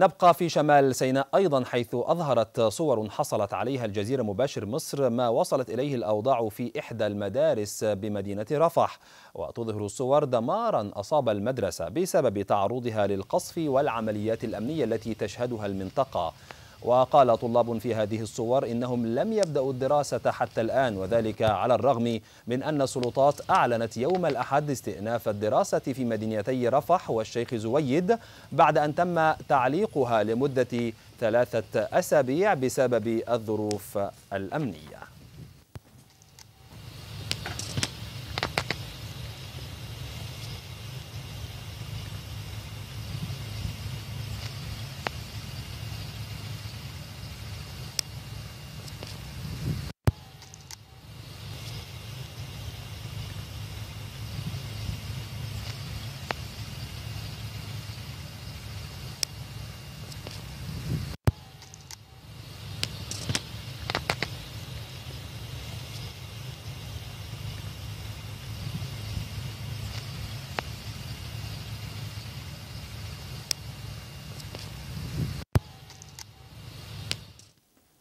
نبقى في شمال سيناء أيضا حيث أظهرت صور حصلت عليها الجزيرة مباشر مصر ما وصلت إليه الأوضاع في إحدى المدارس بمدينة رفح وتظهر الصور دمارا أصاب المدرسة بسبب تعرضها للقصف والعمليات الأمنية التي تشهدها المنطقة وقال طلاب في هذه الصور إنهم لم يبدأوا الدراسة حتى الآن وذلك على الرغم من أن السلطات أعلنت يوم الأحد استئناف الدراسة في مدينتي رفح والشيخ زويد بعد أن تم تعليقها لمدة ثلاثة أسابيع بسبب الظروف الأمنية